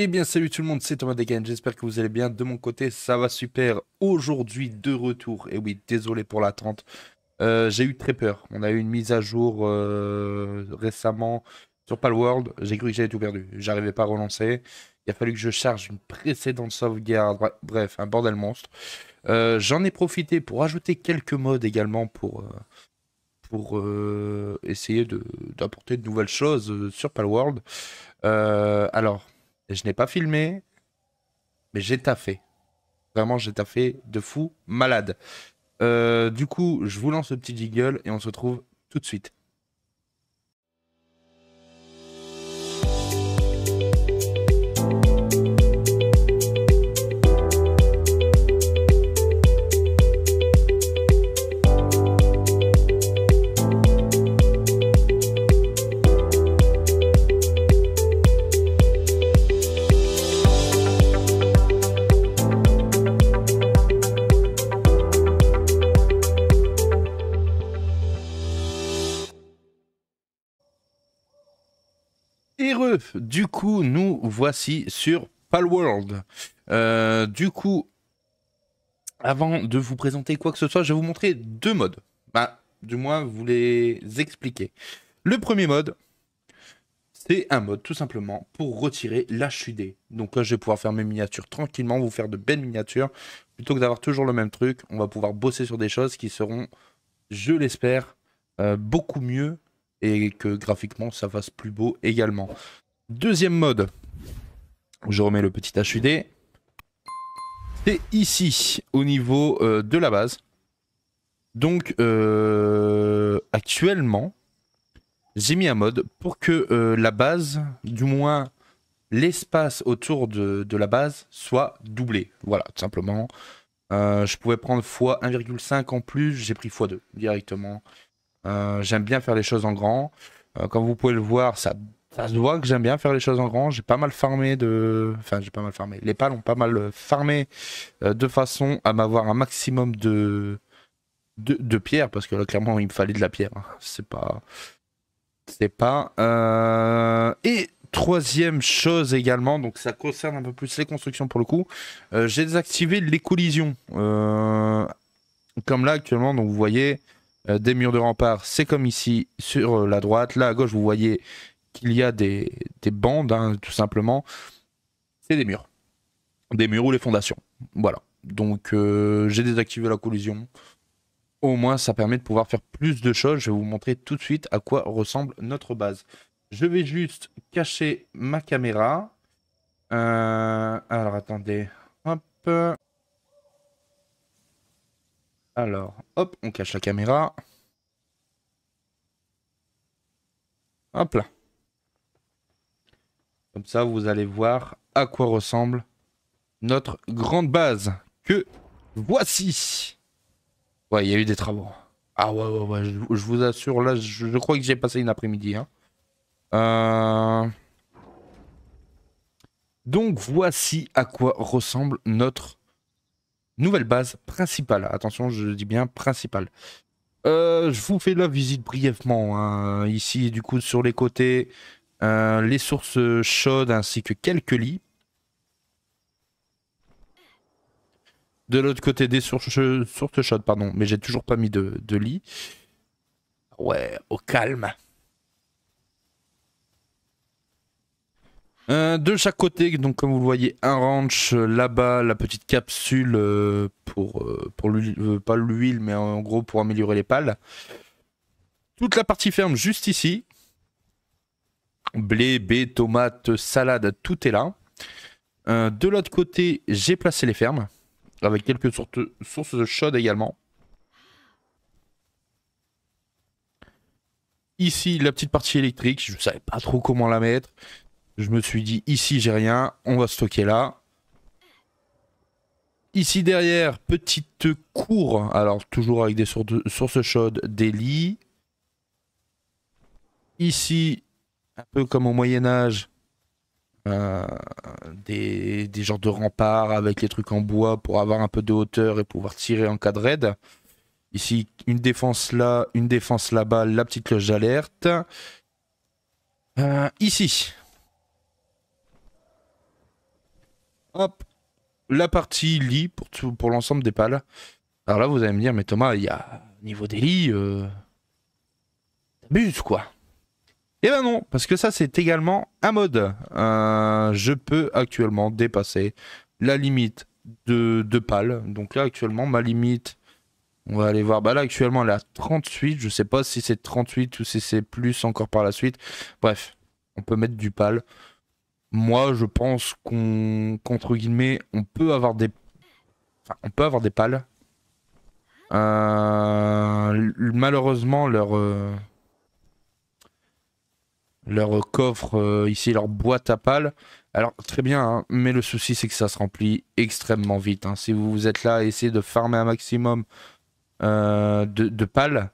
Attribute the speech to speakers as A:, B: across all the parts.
A: Eh bien salut tout le monde, c'est Thomas Degan, j'espère que vous allez bien. De mon côté, ça va super. Aujourd'hui, de retour. Et eh oui, désolé pour l'attente. Euh, j'ai eu très peur. On a eu une mise à jour euh, récemment sur Palworld. J'ai cru que j'avais tout perdu. J'arrivais pas à relancer. Il a fallu que je charge une précédente sauvegarde. Bref, un bordel monstre. Euh, j'en ai profité pour ajouter quelques modes également pour, pour essayer d'apporter de, de, nouvelles choses sur Palworld. alors je n'ai pas filmé, mais j'ai taffé. Vraiment, j'ai taffé de fou, malade. Euh, du coup, je vous lance le petit jiggle et on se retrouve tout de suite. Du coup, nous voici sur Palworld. Euh, du coup, avant de vous présenter quoi que ce soit, je vais vous montrer deux modes. Bah, du moins, vous les expliquer. Le premier mode, c'est un mode tout simplement pour retirer l'HUD. Donc là, je vais pouvoir faire mes miniatures tranquillement, vous faire de belles miniatures. Plutôt que d'avoir toujours le même truc, on va pouvoir bosser sur des choses qui seront, je l'espère, euh, beaucoup mieux et que graphiquement ça fasse plus beau également. Deuxième mode, je remets le petit HUD. C'est ici, au niveau euh, de la base. Donc, euh, actuellement, j'ai mis un mode pour que euh, la base, du moins l'espace autour de, de, la base, soit doublé. Voilà, tout simplement. je pouvais prendre x1,5 en plus, j'ai pris x2 directement. J'aime bien faire les choses en grand. comme vous pouvez le voir, ça ça se voit que j'aime bien faire les choses en grand. J'ai pas mal farmé de. Enfin, j'ai pas mal farmé. Les pales ont pas mal euh, farmé euh, de façon à m'avoir un maximum de... de... pierre pierres, parce que là, clairement, il me fallait de la pierre. Hein. C'est pas. C'est pas. Euh, et troisième chose également, donc ça concerne un peu plus les constructions pour le coup. j'ai désactivé les collisions. Comme là, actuellement, donc vous voyez. Des murs de rempart, c'est comme ici sur la droite. Là à gauche, vous voyez qu'il y a des, bandes, hein, tout simplement, c'est des murs. Des murs ou les fondations. Voilà. Donc euh, j'ai désactivé la collision. Au moins, ça permet de pouvoir faire plus de choses. Je vais vous montrer tout de suite à quoi ressemble notre base. Je vais juste cacher ma caméra. Euh, alors, attendez. Hop. Alors, hop, on cache la caméra. Hop là. Comme ça, vous allez voir à quoi ressemble notre grande base que voici. Ouais, il y a eu des travaux. Ah ouais, ouais, je, vous assure, là, je, crois que j'ai passé une après-midi. Hein. Euh, donc voici à quoi ressemble notre nouvelle base principale. Attention, je dis bien principale. Euh, je vous fais la visite brièvement hein, ici, du coup, sur les côtés. Euh, les sources chaudes ainsi que quelques lits. De l'autre côté des sources, chaudes, pardon, mais j'ai toujours pas mis de, de lit. Ouais, au calme. Euh, de chaque côté, donc comme vous le voyez, un ranch euh, là-bas, la petite capsule pour, pour l'huile, pas l'huile, mais en gros pour améliorer les pales. Toute la partie ferme juste ici blé, baie, tomate, salade, tout est là. Euh, de l'autre côté, j'ai placé les fermes, avec quelques sources chaudes également. Ici, la petite partie électrique, je ne savais pas trop comment la mettre. Je me suis dit, ici, j'ai rien, on va stocker là. Ici derrière, petite cour, alors toujours avec des sources chaudes, des lits. Ici, un peu comme au Moyen Âge, euh, des, genres de remparts avec les trucs en bois pour avoir un peu de hauteur et pouvoir tirer en cas de raid. Ici, une défense là, une défense là-bas, la petite cloche d'alerte. Euh, ici. Hop. La partie lit pour, tout, pour l'ensemble des pales. Alors là, vous allez me dire, mais Thomas, il y a niveau des lits, euh, t'abuses quoi. Eh ben non, parce que ça c'est également un mode. Euh, je peux actuellement dépasser la limite de, de Donc là actuellement ma limite, on va aller voir, bah là actuellement elle est à 38, je sais pas si c'est 38 ou si c'est plus encore par la suite. Bref, on peut mettre du PAL. Moi je pense qu'on, guillemets, on peut avoir des... on peut avoir des pales. Euh, malheureusement leur... Euh, leur coffre, euh, ici leur boîte à pales. Alors très bien, hein, mais le souci c'est que ça se remplit extrêmement vite. Hein. Si vous, vous êtes là à essayer de farmer un maximum euh, de, pales,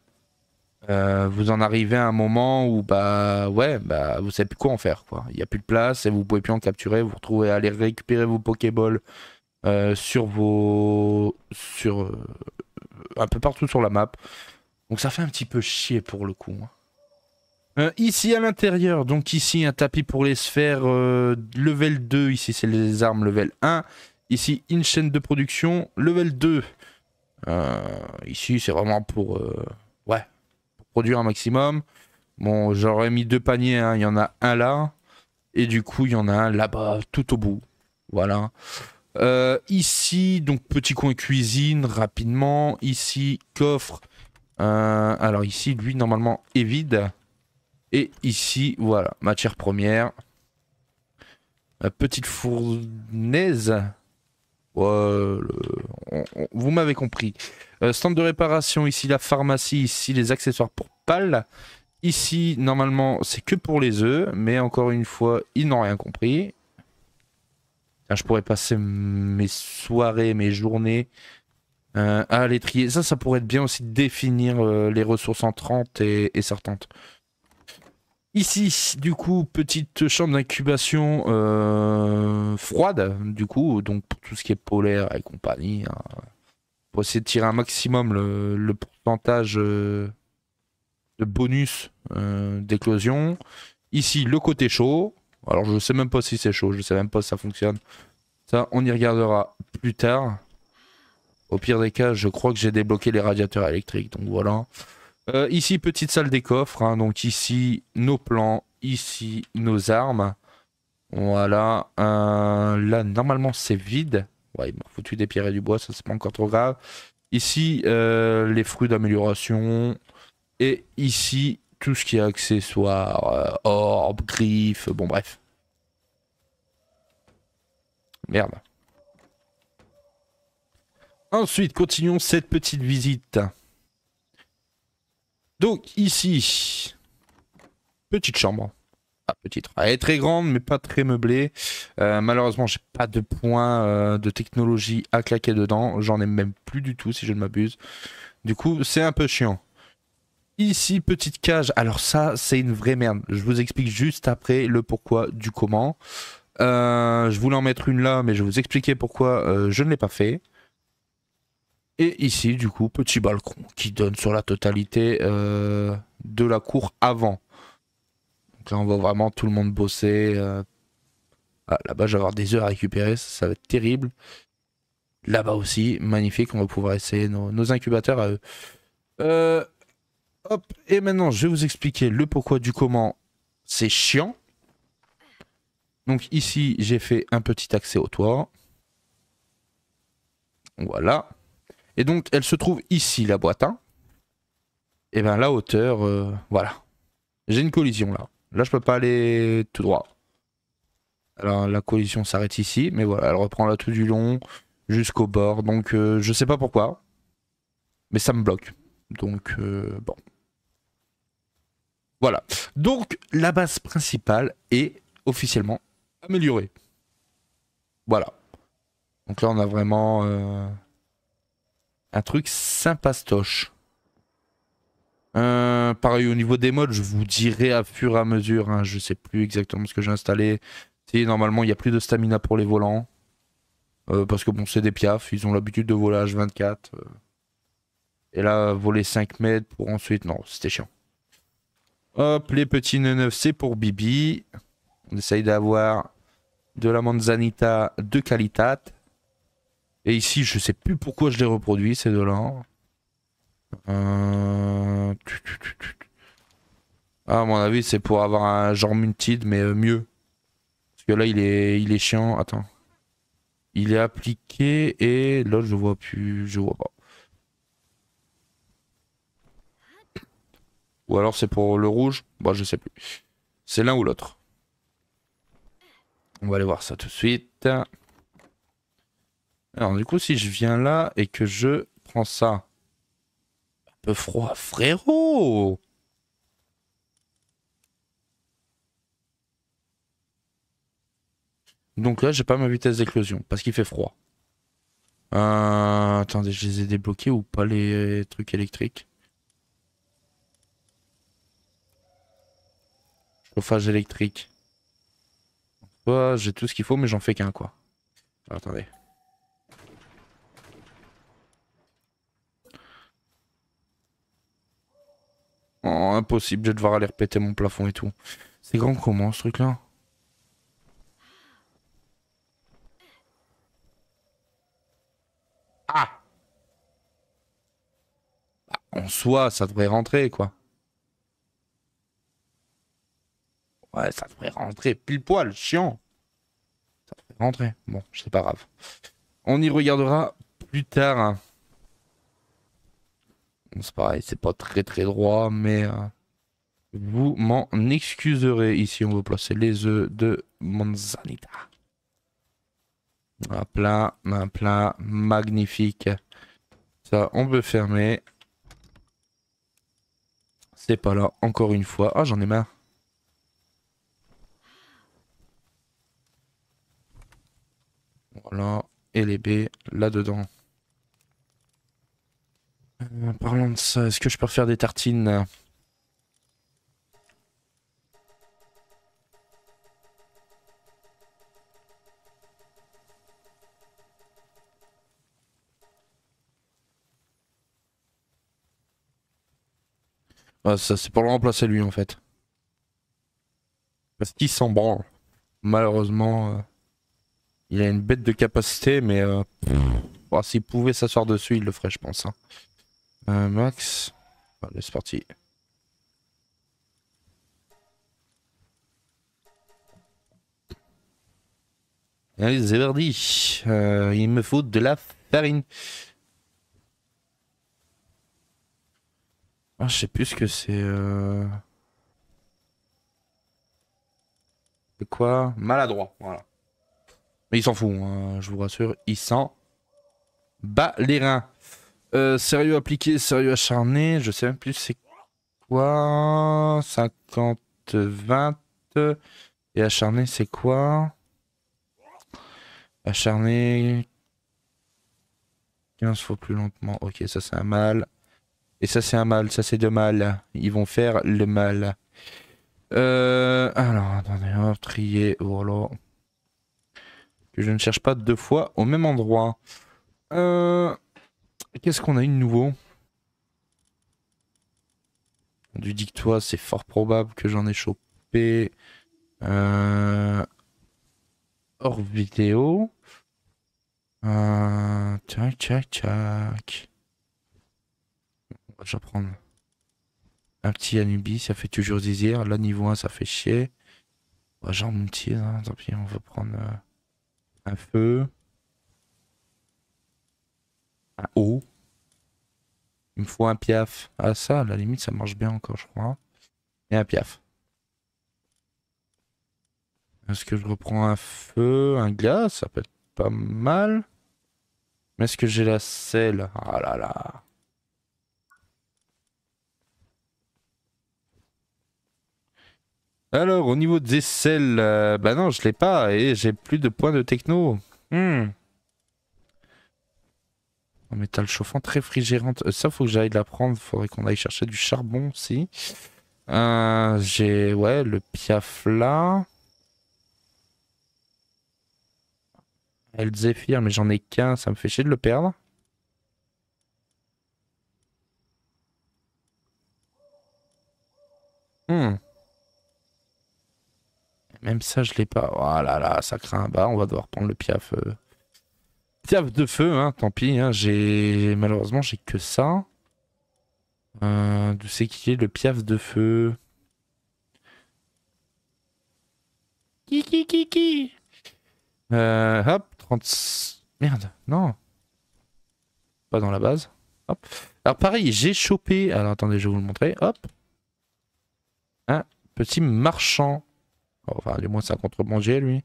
A: euh, vous en arrivez à un moment où bah ouais bah vous savez plus quoi en faire quoi. Il n'y a plus de place et vous pouvez plus en capturer. Vous, vous retrouvez à aller récupérer vos Pokéballs sur vos sur un peu partout sur la map. Donc ça fait un petit peu chier pour le coup. Hein. Euh, ici à l'intérieur, donc ici un tapis pour les sphères euh, level 2, ici c'est les armes level 1, ici une chaîne de production level 2. Euh, ici c'est vraiment pour, ouais, produire un maximum. Bon j'aurais mis deux paniers, hein. il y en a un là, et du coup il y en a un là-bas tout au bout. Voilà. ici donc petit coin cuisine rapidement, ici coffre. alors ici lui normalement est vide. Et ici, voilà, matière première. petite fournaise. vous m'avez compris. Euh, stand de réparation, ici la pharmacie, ici les accessoires pour pales. Ici, normalement, c'est que pour les œufs, mais encore une fois, ils n'ont rien compris. je pourrais passer mes soirées, mes journées euh, à les trier. Ça, ça pourrait être bien aussi de définir euh, les ressources entrantes et sortantes. Ici, du coup, petite chambre d'incubation euh, froide, du coup, donc pour tout ce qui est polaire et compagnie. pour hein. essayer de tirer un maximum le, pourcentage euh, de bonus euh, d'éclosion. Ici, le côté chaud. Alors, je sais même pas si c'est chaud, je sais même pas si ça fonctionne. Ça, on y regardera plus tard. Au pire des cas, je crois que j'ai débloqué les radiateurs électriques, donc voilà. Euh, ici, petite salle des coffres. Hein. donc ici, nos plans. Ici, nos armes. Voilà. là, normalement, c'est vide. Ouais, il m'a foutu des pierres et du bois, ça c'est pas encore trop grave. Ici, euh, les fruits d'amélioration. Et ici, tout ce qui est accessoires, euh, orbes, griffes, bon bref. Merde. Ensuite, continuons cette petite visite. Donc ici, petite chambre. Ah, petite. Elle est très grande, mais pas très meublée. Euh, malheureusement, j'ai pas de points euh, de technologie à claquer dedans. J'en ai même plus du tout, si je ne m'abuse. Du coup, c'est un peu chiant. Ici, petite cage. Alors ça, c'est une vraie merde. Je vous explique juste après le pourquoi du comment. Euh, je voulais en mettre une là, mais je vais vous expliquer pourquoi je ne l'ai pas fait. Et ici, du coup, petit balcon qui donne sur la totalité euh, de la cour avant. Donc là, on voit vraiment tout le monde bosser. Euh. Ah, là-bas, je avoir des heures à récupérer, ça, va être terrible. Là-bas aussi, magnifique, on va pouvoir essayer nos, incubateurs à eux. Euh, hop, et maintenant, je vais vous expliquer le pourquoi du comment. C'est chiant. Donc ici, j'ai fait un petit accès au toit. Voilà. Et donc, elle se trouve ici, la boîte. 1. Hein. Et bien, la hauteur, euh, voilà. J'ai une collision, là. Là, je peux pas aller tout droit. Alors, la collision s'arrête ici, mais voilà, elle reprend là tout du long, jusqu'au bord. Donc, je euh, je sais pas pourquoi, mais ça me bloque. Donc, euh, bon. Voilà. Donc, la base principale est officiellement améliorée. Voilà. Donc là, on a vraiment un truc sympastoche. Euh, pareil, au niveau des modes, je vous dirai à fur et à mesure. Je hein, je sais plus exactement ce que j'ai installé. Si, normalement, il n'y a plus de stamina pour les volants. Euh, parce que bon, c'est des piafs, ils ont l'habitude de voler H24. Euh. Et là, voler 5 mètres pour ensuite. Non, c'était chiant. Hop, les petits 9 c'est pour Bibi. On essaye d'avoir de la manzanita de qualité. Et ici, je sais plus pourquoi je les reproduis, c'est de là euh, Ah, à mon avis, c'est pour avoir un genre multide, mais euh, mieux. Parce que là, il est, il est chiant. Attends. Il est appliqué et là, je vois plus. Je vois pas. Ou alors c'est pour le rouge moi bah, je sais plus. C'est l'un ou l'autre. On va aller voir ça tout de suite. Alors du coup, si je viens là et que je prends ça... Un peu froid, frérot Donc là, j'ai pas ma vitesse d'éclosion, parce qu'il fait froid. Euh, attendez, je les ai débloqués ou pas les trucs électriques Chauffage électrique. j'ai tout ce qu'il faut, mais j'en fais qu'un, quoi. attendez. Oh, impossible, je vais devoir aller répéter mon plafond et tout. C'est grand comment ce truc-là Ah bah, En soi, ça devrait rentrer, quoi. Ouais, ça devrait rentrer pile poil, chiant. Ça devrait rentrer. Bon, c'est pas grave. On y regardera plus tard. Hein c'est pareil, c'est pas très très droit, mais euh, vous m'en excuserez. Ici, on veut placer les œufs de Manzanita. Un plat, un plat magnifique. Ça, on peut fermer. C'est pas là, encore une fois. Ah, j'en ai marre. Voilà, et les baies là-dedans. En euh, parlant de ça, est-ce que je peux faire des tartines ah, ça, c'est pour le remplacer lui en fait. Parce qu'il s'en branle. Malheureusement, euh, il a une bête de capacité, mais euh, bah, s'il pouvait s'asseoir dessus, il le ferait, je pense. Hein. Max. Allez, c'est parti. Hein, euh, il me faut de la farine. Ah, je sais plus ce que c'est. Euh... C'est quoi Maladroit, voilà. Mais il s'en fout, hein, je vous rassure. Il s'en bat les reins. Euh, sérieux appliqué, sérieux acharné, je sais même plus c'est quoi. 50, 20. Et acharné, c'est quoi Acharné. 15 fois plus lentement. Ok, ça c'est un mal. Et ça c'est un mal, ça c'est deux mal. Ils vont faire le mal. Euh, alors, attendez, trier. Voilà. Oh que je ne cherche pas deux fois au même endroit. Euh. Qu'est-ce qu'on a eu de nouveau Du dictois, c'est fort probable que j'en ai chopé. Euh, hors vidéo. Euh... Tchac, tchac, tchac. On va déjà prendre un petit Anubis. ça fait toujours désir. Là, niveau 1, ça fait chier. On va genre hein, on va prendre euh, un feu. Un haut. Il me faut un piaf. Ah ça, à la limite, ça marche bien encore, je crois. Et un piaf. Est-ce que je reprends un feu, un glace Ça peut être pas mal. Mais est-ce que j'ai la selle Ah là là. Alors, au niveau des selles, euh, bah non, je l'ai pas et j'ai plus de points de techno. Hmm métal chauffant, très frigérante. Euh, ça, faut que j'aille la prendre. Faudrait qu'on aille chercher du charbon aussi. Euh, j'ai, ouais, le piaf là. Elle Zephyr, mais j'en ai qu'un, ça me fait chier de le perdre. Hmm. Même ça, je l'ai pas. Oh là là, ça craint. un bas. on va devoir prendre le piaf. Euh. Piaf de feu, hein, tant pis. Hein, j'ai Malheureusement, j'ai que ça. Euh, D'où c'est qui est le piaf de feu Qui, qui, qui, qui euh, Hop, 30... Merde, non. Pas dans la base. Hop. Alors pareil, j'ai chopé... Alors attendez, je vais vous le montrer. Hop. Un petit marchand. Oh, enfin, du moins, c'est un contrebandier, lui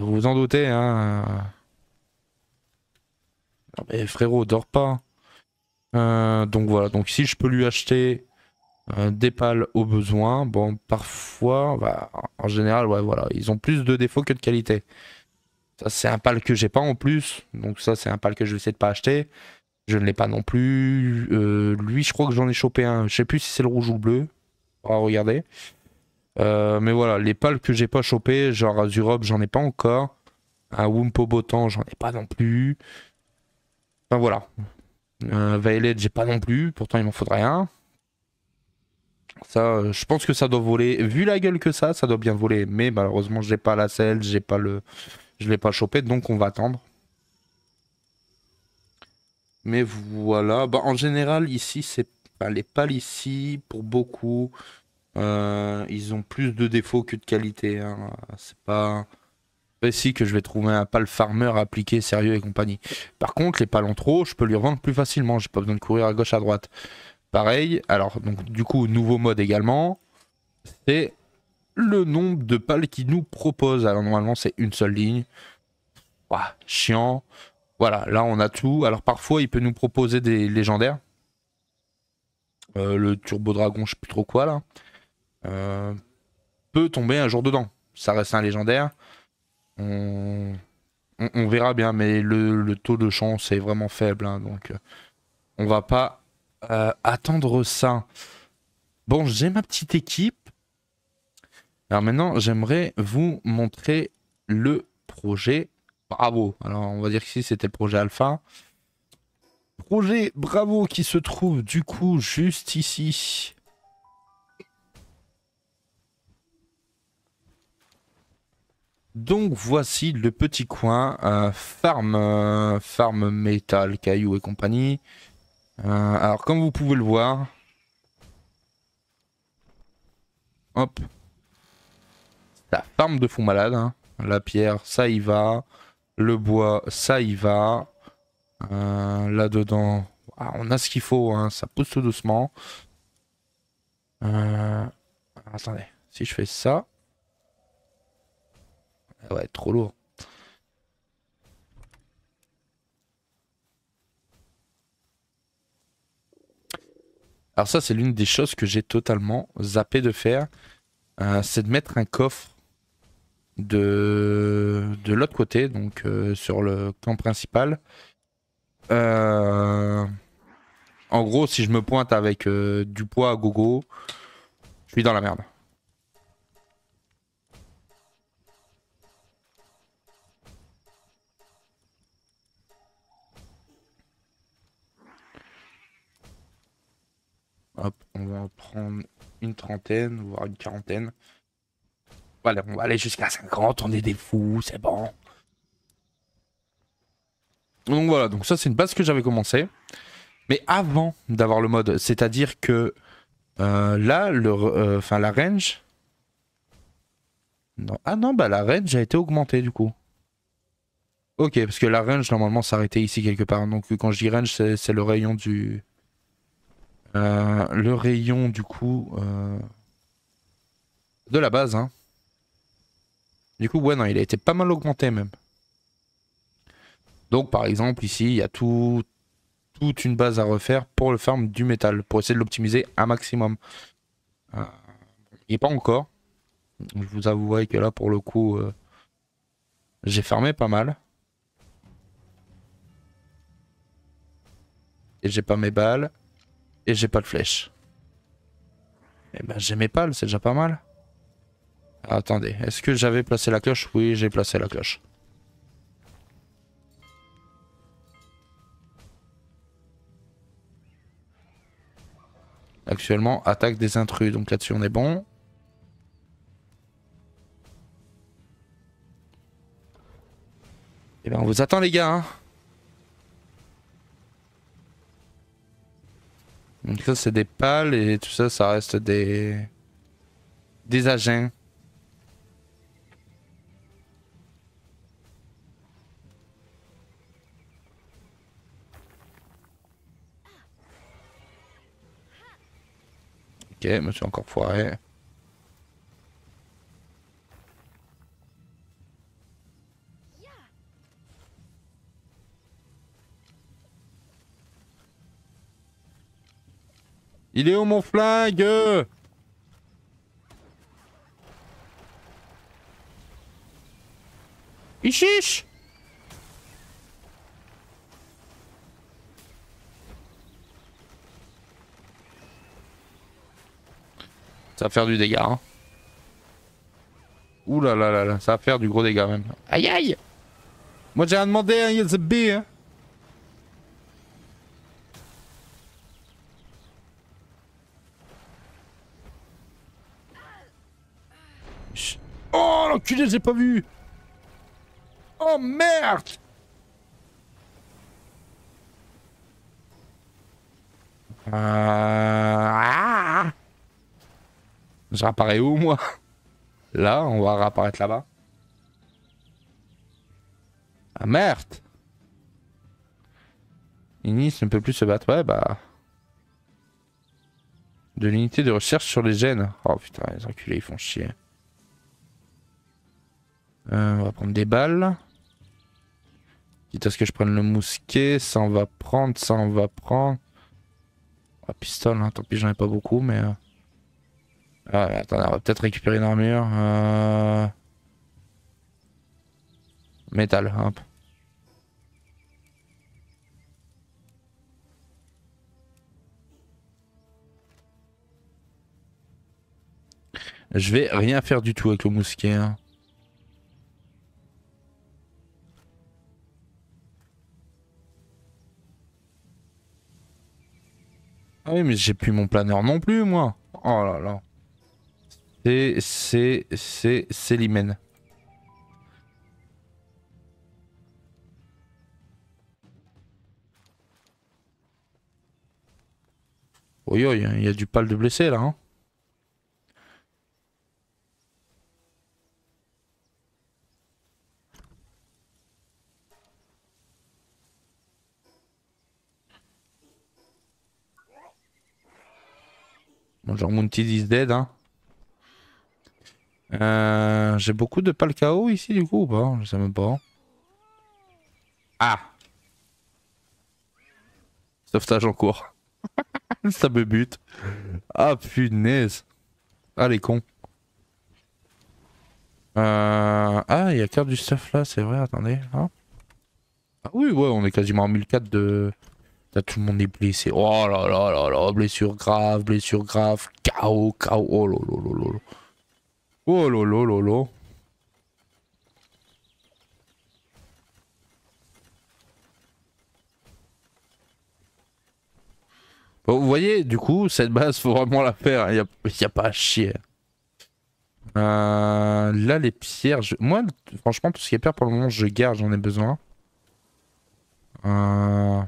A: vous vous en doutez, hein. mais frérot, dors pas. Euh, donc voilà, donc si je peux lui acheter euh, des pales au besoin, bon, parfois, bah, en général, ouais, voilà, ils ont plus de défauts que de qualité. Ça, c'est un pal que j'ai pas en plus, donc ça, c'est un pal que je vais essayer de pas acheter. Je ne l'ai pas non plus. Euh, lui, je crois que j'en ai chopé un. Je sais plus si c'est le rouge ou le bleu. On va regarder. Euh, mais voilà, les pales que j'ai pas chopées, genre Azurob, j'en ai pas encore. Un Wumpo Botan, j'en ai pas non plus. Enfin voilà. un j'ai pas non plus. Pourtant, il m'en faudrait un. Ça, euh, je pense que ça doit voler. Vu la gueule que ça, ça doit bien voler. Mais malheureusement, j'ai pas la selle, j'ai pas le. Je l'ai pas chopé, donc on va attendre. Mais voilà. Bah, en général, ici, c'est. les pales ici, pour beaucoup. Euh, ils ont plus de défauts que de qualité. Hein. C'est pas ici que je vais trouver un pal farmer appliqué, sérieux et compagnie. Par contre, les en trop je peux lui revendre plus facilement. J'ai pas besoin de courir à gauche, à droite. Pareil, alors donc du coup, nouveau mode également, c'est le nombre de pales qu'il nous propose. Alors normalement, c'est une seule ligne. chiant. Voilà, là on a tout. Alors parfois, il peut nous proposer des légendaires. Euh, le turbo dragon, je sais plus trop quoi là. Euh, peut tomber un jour dedans. Ça reste un légendaire. On, verra bien, mais le, taux de chance est vraiment faible. Hein, donc, euh, on va pas euh, attendre ça. Bon, j'ai ma petite équipe. Alors maintenant, j'aimerais vous montrer le projet Bravo. Alors, on va dire que si c'était le projet Alpha. Projet Bravo qui se trouve du coup juste ici. Donc voici le petit coin euh, farm, euh, farm métal, cailloux et compagnie. Euh, alors comme vous pouvez le voir, hop, la farm de fond malade. Hein. La pierre, ça y va. Le bois, ça y va. Là-dedans, ah, on a ce qu'il faut, hein, ça pousse tout doucement. attendez, si je fais ça, ah ouais trop lourd. Alors ça, c'est l'une des choses que j'ai totalement zappé de faire. Euh, c'est de mettre un coffre de, de l'autre côté, donc euh, sur le camp principal. Euh, en gros, si je me pointe avec du poids à gogo, je suis dans la merde. on va prendre une trentaine, voire une quarantaine. Voilà, on va aller jusqu'à 50, on est des fous, c'est bon. Donc voilà, donc ça c'est une base que j'avais commencé. Mais avant d'avoir le mode, c'est-à-dire que euh, là, le, euh, la range... Non. Ah non, bah la range a été augmentée du coup. Ok, parce que la range normalement s'arrêtait ici quelque part. Donc quand je dis range, c'est le rayon du... Euh, le rayon, du coup, euh, de la base. Hein. Du coup, ouais, non, il a été pas mal augmenté même. Donc, par exemple, ici, il y a tout, toute une base à refaire pour le farm du métal, pour essayer de l'optimiser un maximum. et euh, pas encore. Je vous avouerai que là, pour le coup, j'ai fermé pas mal. Et j'ai pas mes balles. Et j'ai pas de flèche. Et eh ben j'ai mes pales, c'est déjà pas mal. Ah, attendez, est-ce que j'avais placé la cloche Oui, j'ai placé la cloche. Actuellement, attaque des intrus, donc là-dessus on est bon. Et eh ben on vous attend les gars hein Donc ça, c'est des pales et tout ça, ça reste des... des agents. Ok, je me suis encore foiré. Il est où mon flingue Il Ça va faire du dégât. Hein. Ouh là là là là, ça va faire du gros dégât même. Aïe aïe Moi j'ai rien demandé, hein, il y a the B, hein. Tu les ai pas vus Oh merde Je euh, réapparais ah. où moi Là, on va réapparaître là-bas. Ah merde Inis ne peut plus se battre. Ouais, bah. De l'unité de recherche sur les gènes. Oh putain, les enculés, ils font chier. Euh, on va prendre des balles. Quitte à ce que je prenne le mousquet. Ça, on va prendre. Ça, on va prendre. Ah, pistole, hein. tant pis, j'en ai pas beaucoup, mais... Euh. Ah, attendez, on va peut-être récupérer une armure. Euh. Métal, hop. Je vais rien faire du tout avec le mousquet. Hein. Ah oui, mais j'ai plus mon planeur non plus, moi. Oh là là. C'est, c'est, c'est, c'est l'hymen. Oui, il y a du pal de blessé là. Hein. genre dead. Hein. Euh, j'ai beaucoup de palcao ici du coup ou pas Je sais même pas. Ah Sauvetage en cours. Ça me bute. Ah punaise. Ah les cons. Euh, ah, il y a qu'un du stuff là, c'est vrai, attendez. Hein. ah oui, ouais, on est quasiment en 1004 de... Là, tout le monde est blessé. Oh là là là là, blessure grave, blessure grave, KO, KO, oh là là là là. Oh là là là là. Bon, vous voyez, du coup, cette base, faut vraiment la faire. Il hein. n'y a, a pas à chier. Euh, là, les pierres, moi, franchement, tout ce qui est pierre, pour le moment, je garde, j'en ai besoin. Euh...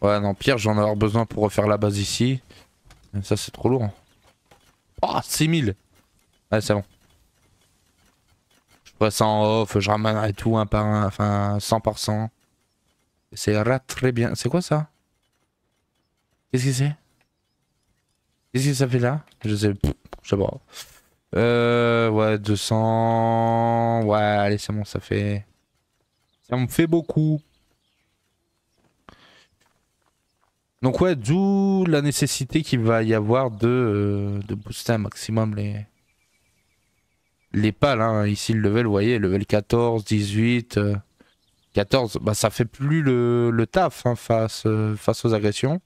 A: Ouais, non, pire j'en ai besoin pour refaire la base ici. Ça, c'est trop lourd. Oh, ah, 6000 Ouais, c'est bon. Je vois ça en off, je ramènerai tout un par un, enfin 100%. C'est là très bien. C'est quoi ça Qu'est-ce que c'est Qu'est-ce que ça fait là Je sais, je sais pas. Euh, ouais, 200... Ouais, allez, c'est bon, ça fait... Ça me fait beaucoup. Donc ouais, d'où la nécessité qu'il va y avoir de, euh, booster un maximum les, les pales. Hein. Ici, le level, vous voyez, level 14, 18, 14, bah, ça fait plus le, taf hein, face, euh, face aux agressions.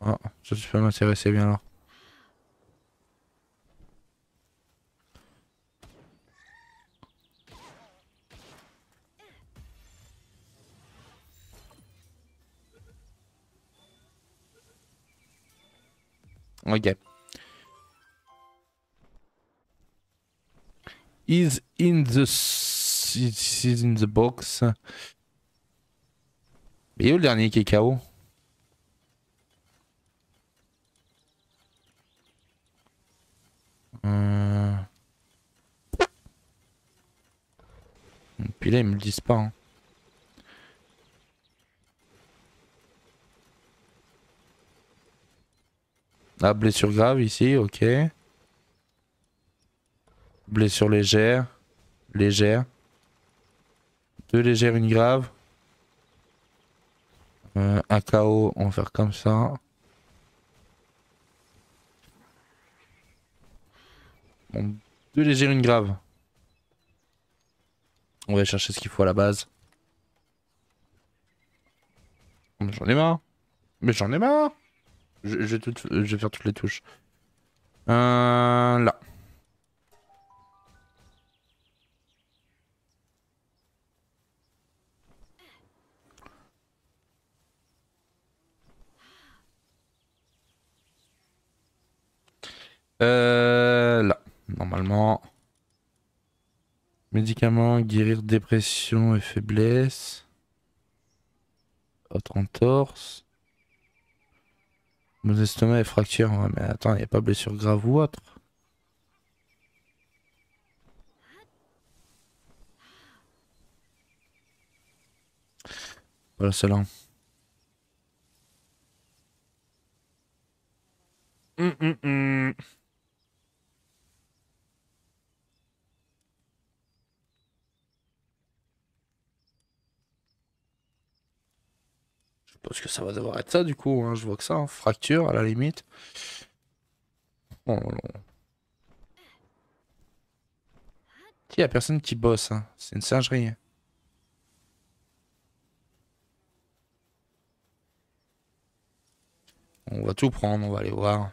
A: Oh, je suis pas m'intéresser bien alors. Ok. Is in the... Is in the box. Mais où le dernier qui est KO Puis là, ils me le disent pas. Hein. Ah, blessure grave ici, ok. Blessure légère. Légère. Deux légères, une grave. Euh, un KO, on va faire comme ça. deux légères, une grave. On va chercher ce qu'il faut à la base. J'en ai marre. Mais j'en ai marre je, vais faire toutes les touches. Euh, là. Euh, là, normalement. Médicaments, guérir dépression et faiblesse. Autre entorse. Mon estomac est fracturé, hein, mais attends, il n'y a pas blessure grave ou autre. Voilà c'est là hum, hum, hum. Parce que ça va devoir être ça, du coup. Hein, je vois que ça. Hein. Fracture, à la limite. Oh Il y a personne qui bosse. Hein? C'est une singerie. On va tout prendre. On va aller voir.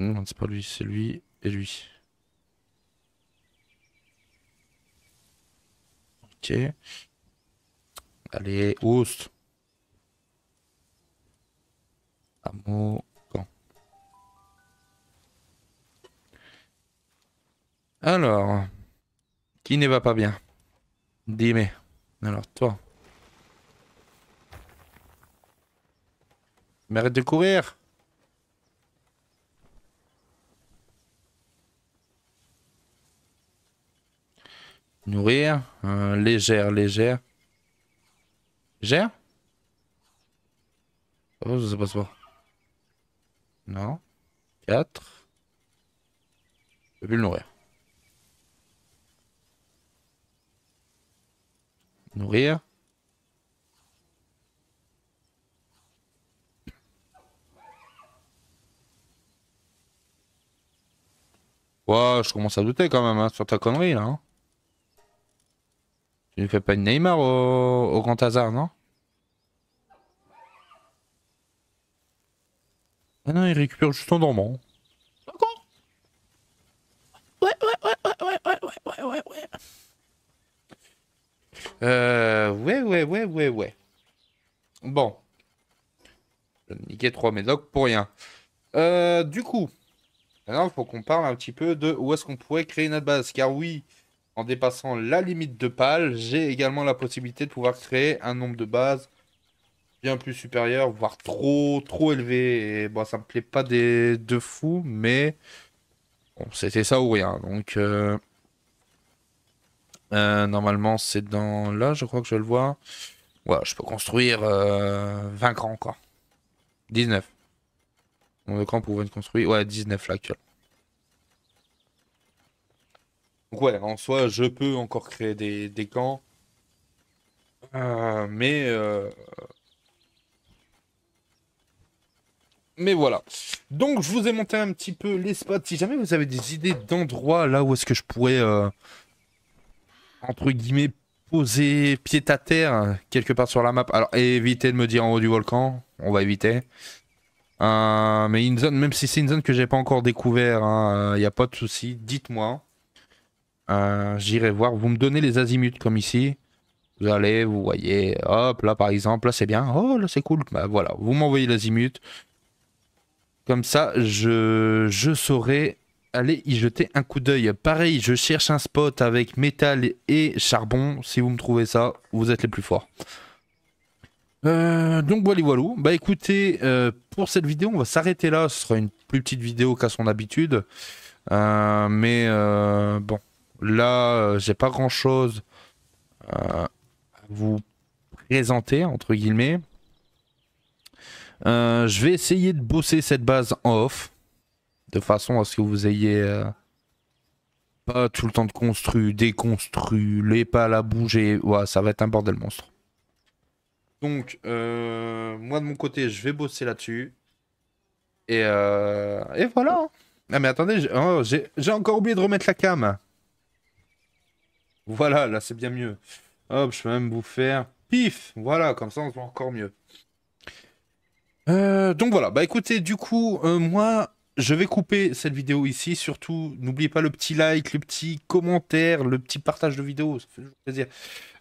A: Non, c'est pas lui, c'est lui et lui. Ok. Allez, oust. Amour. Alors, qui ne va pas bien Dis-moi. Alors, toi. Mais arrête de courir nourrir. légère, légère. Légère Oh, ça sais pas. Non. 4. Je peux plus le nourrir. Nourrir. Ouais, je commence à douter quand même hein, sur ta connerie là. Hein. Tu ne fais pas une Neymar au, grand hasard, non Ah non, il récupère juste en dormant. Ouais, ouais, ouais, ouais, ouais, ouais, ouais, ouais, ouais. Euh, ouais, ouais, ouais, ouais, ouais. Bon. Je vais niquer 3 médocs pour rien. Euh, du coup, Maintenant, il faut qu'on parle un petit peu de où est-ce qu'on pourrait créer notre base. Car oui, en dépassant la limite de pal, j'ai également la possibilité de pouvoir créer un nombre de bases bien plus supérieur, voire trop, trop élevé. Et bon, ça me plaît pas des, de fou, mais c'était ça ou rien. Donc, euh, euh, normalement, c'est dans là, je crois que je le vois. Ouais, je peux construire 20 euh, grands quoi. 19. Mon camp pouvait être construit. Ouais, 19 là actuellement ouais, en soi, je peux encore créer des, camps. Euh, mais... Euh... Mais voilà. Donc je vous ai monté un petit peu les spots. Si jamais vous avez des idées d'endroits là où est-ce que je pourrais, euh, entre guillemets, poser pied à terre quelque part sur la map. Alors évitez de me dire en haut du volcan. On va éviter. Euh, mais une zone, même si c'est une zone que j'ai pas encore découvert, il hein, n'y euh, a pas de souci. Dites-moi. Euh, j'irai voir. Vous me donnez les azimuts comme ici. Vous allez, vous voyez, hop, là par exemple, là c'est bien. Oh, là c'est cool. Bah voilà, vous m'envoyez l'azimut. Comme ça, je, je saurai aller y jeter un coup d'œil. Pareil, je cherche un spot avec métal et charbon. Si vous me trouvez ça, vous êtes les plus forts. Euh, donc voilà, voilà. Bah écoutez, euh, pour cette vidéo, on va s'arrêter là. Ce sera une plus petite vidéo qu'à son habitude. mais bon, Là, euh, j'ai pas grand chose euh, à vous présenter, entre guillemets. Euh, je vais essayer de bosser cette base en off, de façon à ce que vous ayez pas tout le temps de construire, déconstruire, les pas à bouger. ça va être un bordel monstre. Donc, moi de mon côté, je vais bosser là-dessus. Et, voilà. Ah mais attendez, oh, j'ai encore oublié de remettre la cam. Voilà, là, c'est bien mieux. Hop, je peux même vous faire... Pif Voilà, comme ça, on se voit encore mieux. Euh, donc voilà, bah écoutez, du coup, euh, moi, je vais couper cette vidéo ici. Surtout, n'oubliez pas le petit like, le petit commentaire, le petit partage de vidéo, ça fait toujours plaisir.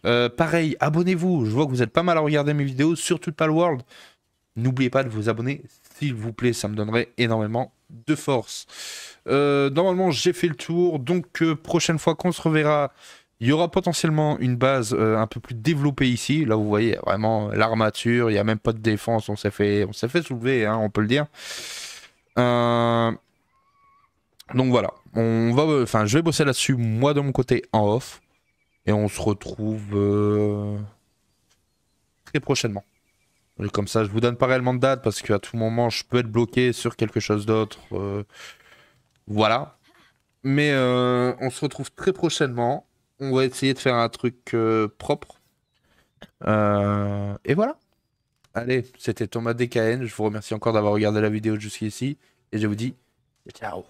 A: Euh, pareil, abonnez-vous. Je vois que vous êtes pas mal à regarder mes vidéos, surtout de World. N'oubliez pas de vous abonner, s'il vous plaît, ça me donnerait énormément de force. normalement, j'ai fait le tour, donc prochaine fois qu'on se reverra, il y aura potentiellement une base euh, un peu plus développée ici. Là, vous voyez vraiment l'armature, il n'y a même pas de défense. On s'est fait, fait soulever, hein, on peut le dire. Euh, donc voilà, on va, enfin, je vais bosser là-dessus, moi de mon côté, en off. Et on se retrouve euh, très prochainement. comme ça, je vous donne pas réellement de date parce qu'à tout moment, je peux être bloqué sur quelque chose d'autre. Voilà. Mais on se retrouve très prochainement on va essayer de faire un truc euh, propre. Euh, et voilà. Allez, c'était Thomas DKN. Je vous remercie encore d'avoir regardé la vidéo jusqu'ici. Et je vous dis ciao.